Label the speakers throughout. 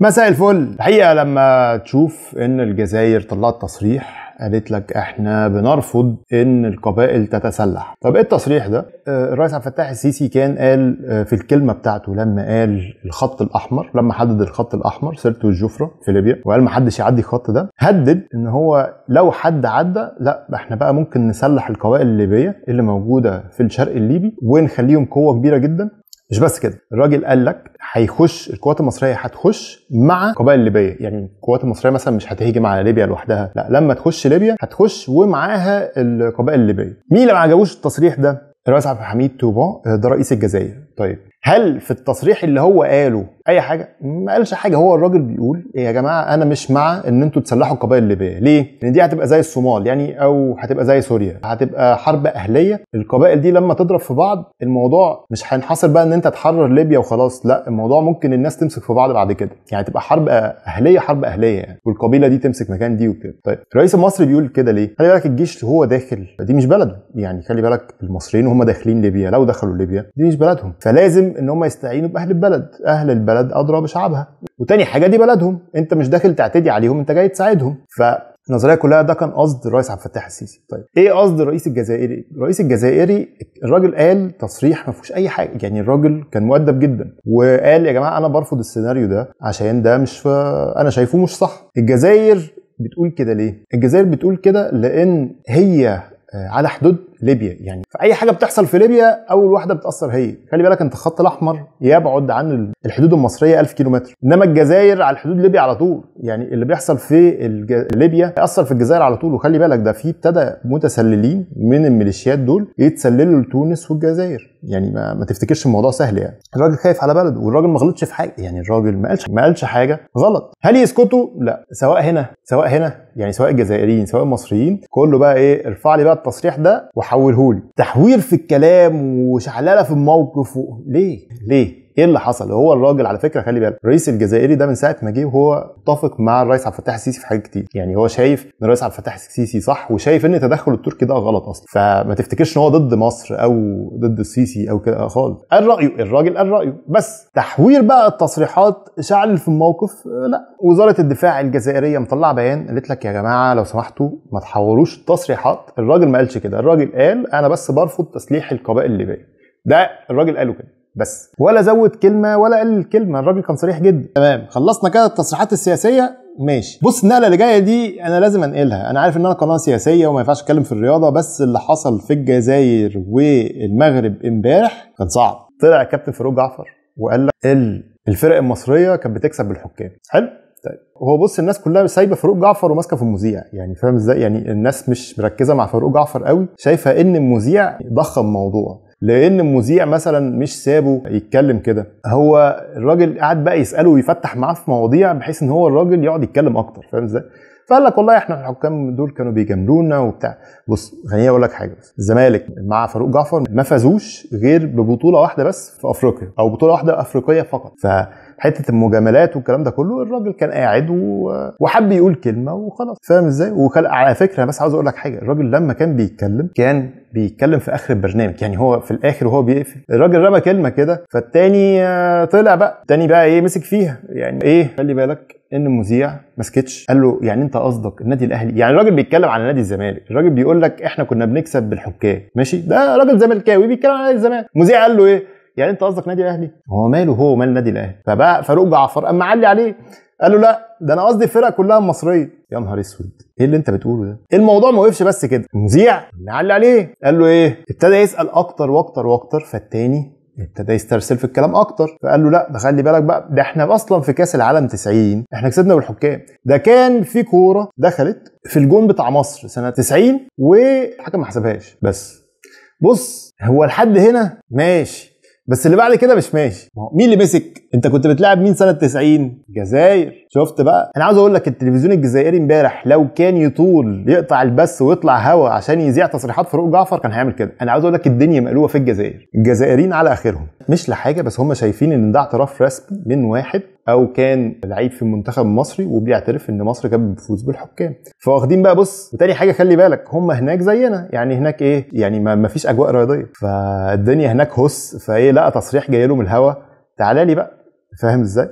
Speaker 1: مساء الفل الحقيقه لما تشوف ان الجزائر طلعت تصريح قالت لك احنا بنرفض ان القبائل تتسلح طب ايه التصريح ده آه، الرئيس عبد الفتاح السيسي كان قال آه، في الكلمه بتاعته لما قال الخط الاحمر لما حدد الخط الاحمر سيرته الجفرة في ليبيا وقال ما حدش يعدي الخط ده هدد ان هو لو حد عدى لا احنا بقى ممكن نسلح القبائل الليبيه اللي موجوده في الشرق الليبي ونخليهم قوه كبيره جدا مش بس كده الراجل قال لك هيخش القوات المصريه هتخش مع القبائل الليبيه يعني القوات المصريه مثلا مش هتهجم على ليبيا لوحدها لا لما تخش ليبيا هتخش ومعاها القبائل الليبيه مين اللي ما عجبوش التصريح ده الرئيس عبد الحميد توبا ده رئيس الجزائر طيب هل في التصريح اللي هو قاله اي حاجه ما قالش حاجه هو الراجل بيقول إيه يا جماعه انا مش مع ان انتوا تسلحوا القبائل الليبيه ليه لان دي هتبقى زي الصومال يعني او هتبقى زي سوريا هتبقى حرب اهليه القبائل دي لما تضرب في بعض الموضوع مش هينحصر بقى ان انت تحرر ليبيا وخلاص لا الموضوع ممكن الناس تمسك في بعض بعد كده يعني تبقى حرب اهليه حرب اهليه يعني والقبيله دي تمسك مكان دي وكده طيب الرئيس المصري بيقول كده ليه خلي بالك الجيش هو داخل دي مش بلده يعني خلي بالك المصريين وهم داخلين ليبيا لو دخلوا ليبيا دي مش بلدهم فلازم ان هم يستعينوا باهل البلد اهل البلد بلد أدرى بشعبها وتاني حاجة دي بلدهم أنت مش داخل تعتدي عليهم أنت جاي تساعدهم ف النظريه كلها ده كان قصد الرئيس عبد الفتاح السيسي طيب ايه قصد الرئيس الجزائري الرئيس الجزائري الراجل قال تصريح ما فيهوش اي حاجه يعني الراجل كان مؤدب جدا وقال يا جماعه انا برفض السيناريو ده عشان ده مش ف... انا شايفه مش صح الجزائر بتقول كده ليه الجزائر بتقول كده لان هي آه، على حدود ليبيا يعني فاي حاجه بتحصل في ليبيا اول واحده بتاثر هي خلي بالك انت الخط الاحمر يبعد عن الحدود المصريه 1000 كيلومتر انما الجزائر على حدود ليبيا على طول يعني اللي بيحصل في الج... ليبيا ياثر في الجزائر على طول وخلي بالك ده في ابتدى متسللين من الميليشيات دول يتسللوا لتونس والجزائر يعني ما, ما تفتكرش الموضوع سهل يعني الراجل خايف على بلده والراجل ما غلطش في حاجه يعني الراجل ما قالش ما قالش حاجه غلط هل يسكتوا لا سواء هنا سواء هنا يعني سواء الجزائريين سواء المصريين كله بقى ايه ارفع لي بقى التصريح ده وحوله لي تحوير في الكلام وشعلله في الموقف و... ليه ليه ايه اللي حصل هو الراجل على فكره خلي بالك الرئيس الجزائري ده من ساعه ما جه هو متفق مع الرئيس عبد الفتاح السيسي في حاجات كتير يعني هو شايف ان الرئيس عبد الفتاح السيسي صح وشايف ان تدخل التركي ده غلط اصلا فما تفتكرش ان هو ضد مصر او ضد السيسي او كده خالص قال رايه الراجل قال رايه بس تحوير بقى التصريحات شعل في الموقف آه، لا وزاره الدفاع الجزائريه مطلعه بيان قالت لك يا جماعه لو سمحتوا ما تحوروش التصريحات الراجل ما قالش كده الراجل قال انا بس برفض تسليح القبائل الليبيه ده الراجل قاله كده بس ولا زود كلمه ولا قلل كلمه الراجل كان صريح جدا تمام خلصنا كده التصريحات السياسيه ماشي بص النقله اللي جايه دي انا لازم انقلها انا عارف ان انا قناه سياسيه وما ينفعش اتكلم في الرياضه بس اللي حصل في الجزائر والمغرب امبارح كان صعب طلع الكابتن فاروق جعفر وقال لك الفرق المصريه كانت بتكسب بالحكام حلو طيب هو بص الناس كلها سايبه فاروق جعفر وماسكه في المذيع يعني فاهم ازاي يعني الناس مش مركزه مع فاروق جعفر قوي شايفه ان المذيع ضخم موضوع لان المذيع مثلا مش سابه يتكلم كده هو الراجل قعد بقى يساله ويفتح معاه في مواضيع بحيث ان هو الراجل يقعد يتكلم اكتر فاهم ازاي؟ فقال لك والله احنا الحكام دول كانوا بيجاملونا وبتاع بص خليني اقول لك حاجه الزمالك مع فاروق جعفر ما فازوش غير ببطوله واحده بس في افريقيا او بطوله واحده افريقيه فقط ف حته المجاملات والكلام ده كله الراجل كان قاعد و... وحب يقول كلمه وخلاص فاهم ازاي وعلى على فكره بس عاوز اقول لك حاجه الراجل لما كان بيتكلم كان بيتكلم في اخر البرنامج يعني هو في الاخر وهو بيقفل الراجل رمى كلمه كده فالتاني آه، طلع بقى التاني بقى ايه مسك فيها يعني ايه خلي بالك ان المذيع ما سكتش قال له يعني انت قصدك النادي الاهلي يعني الراجل بيتكلم على نادي الزمالك الراجل بيقول لك احنا كنا بنكسب بالحكام ماشي ده راجل زملكاوي بيتكلم على نادي الزمالك المذيع قال له ايه يعني انت قصدك نادي الاهلي هو ماله هو مال النادي الاهلي فبقى فاروق جعفر اما علي عليه قال له لا ده انا قصدي الفرقه كلها المصريه يا نهار اسود ايه اللي انت بتقوله ده إيه الموضوع ما وقفش بس كده مذيع اللي علي عليه قال له ايه ابتدى يسال اكتر واكتر واكتر فالتاني ابتدى يسترسل في الكلام اكتر فقال له لا ده خلي بالك بقى ده احنا اصلا في كاس العالم 90 احنا كسبنا بالحكام ده كان في كوره دخلت في الجون بتاع مصر سنه 90 والحكم ما حسبهاش بس بص هو لحد هنا ماشي بس اللي بعد كده مش ماشي ما هو مين اللي مسك انت كنت بتلعب مين سنه 90 الجزائر شفت بقى انا عاوز اقول لك التلفزيون الجزائري امبارح لو كان يطول يقطع البث ويطلع هوا عشان يذيع تصريحات فاروق جعفر كان هيعمل كده انا عاوز اقول لك الدنيا مقلوبه في الجزائر الجزائريين على اخرهم مش لحاجه بس هم شايفين ان ده اعتراف رسمي من واحد او كان لعيب في المنتخب المصري وبيعترف ان مصر كانت بتفوز بالحكام فواخدين بقى بص وتاني حاجه خلي بالك هم هناك زينا يعني هناك ايه يعني ما فيش اجواء رياضيه فالدنيا هناك هس فايه لقى تصريح جاي له من الهوا تعالى لي بقى فاهم ازاي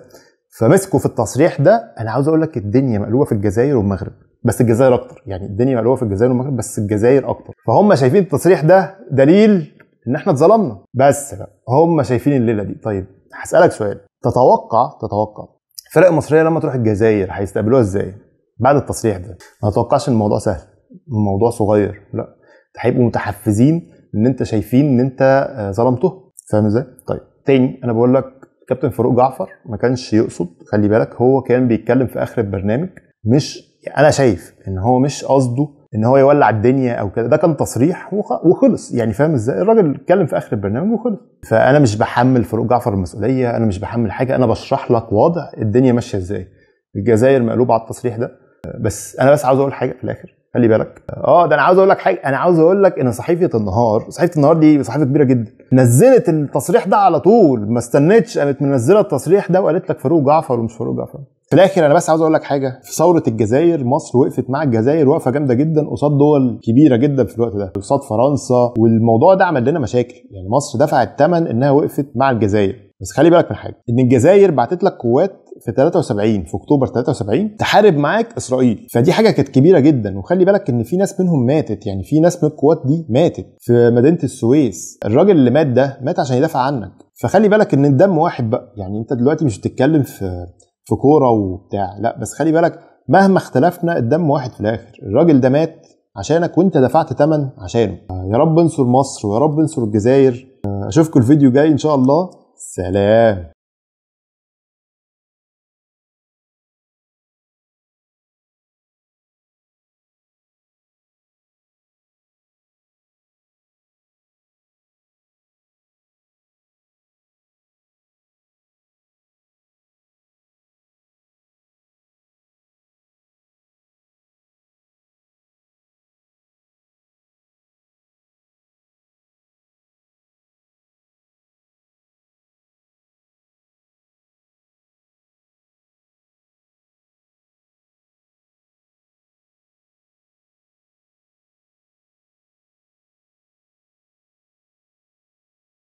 Speaker 1: فمسكوا في التصريح ده انا عاوز اقول لك الدنيا مقلوبه في الجزائر والمغرب بس الجزائر اكتر يعني الدنيا مقلوبه في الجزائر والمغرب بس الجزائر اكتر فهم شايفين التصريح ده دليل ان احنا اتظلمنا بس بقى هم شايفين الليله دي طيب هسالك سؤال تتوقع تتوقع الفرق المصريه لما تروح الجزائر هيستقبلوها ازاي بعد التصريح ده ما تتوقعش الموضوع سهل الموضوع صغير لا هيبقوا متحفزين ان انت شايفين ان انت آه، ظلمته فاهم ازاي طيب تاني انا بقول لك كابتن فاروق جعفر ما كانش يقصد خلي بالك هو كان بيتكلم في اخر البرنامج مش يعني انا شايف ان هو مش قصده ان هو يولع الدنيا او كده ده كان تصريح وخلص يعني فاهم ازاي الراجل اتكلم في اخر البرنامج وخلص فانا مش بحمل فاروق جعفر المسؤوليه انا مش بحمل حاجه انا بشرح لك وضع الدنيا ماشيه ازاي الجزائر مقلوبه على التصريح ده بس انا بس عاوز اقول حاجه في الاخر خلي بالك اه ده انا عاوز اقول لك حاجه انا عاوز اقول لك ان صحيفه النهار صحيفه النهار دي صحيفه كبيره جدا نزلت التصريح ده على طول ما استنتش قامت منزله التصريح ده وقالت لك فاروق جعفر ومش فاروق جعفر في الاخر انا بس عاوز اقول لك حاجه في ثوره الجزائر مصر وقفت مع الجزائر وقفه جامده جدا قصاد دول كبيره جدا في الوقت ده قصاد فرنسا والموضوع ده عمل لنا مشاكل يعني مصر دفعت ثمن انها وقفت مع الجزائر بس خلي بالك من حاجه ان الجزائر بعتت لك قوات في 73 في اكتوبر 73 تحارب معاك اسرائيل فدي حاجه كانت كبيره جدا وخلي بالك ان في ناس منهم ماتت يعني في ناس من القوات دي ماتت في مدينه السويس الراجل اللي مات ده مات عشان يدافع عنك فخلي بالك ان الدم واحد بقى يعني انت دلوقتي مش بتتكلم في في كوره وبتاع لا بس خلي بالك مهما اختلفنا الدم واحد في الاخر الراجل ده مات عشانك وانت دفعت ثمن عشانه آه، يا رب انصر مصر ويا رب انصر الجزائر آه، اشوفكم الفيديو جاي ان شاء الله سلام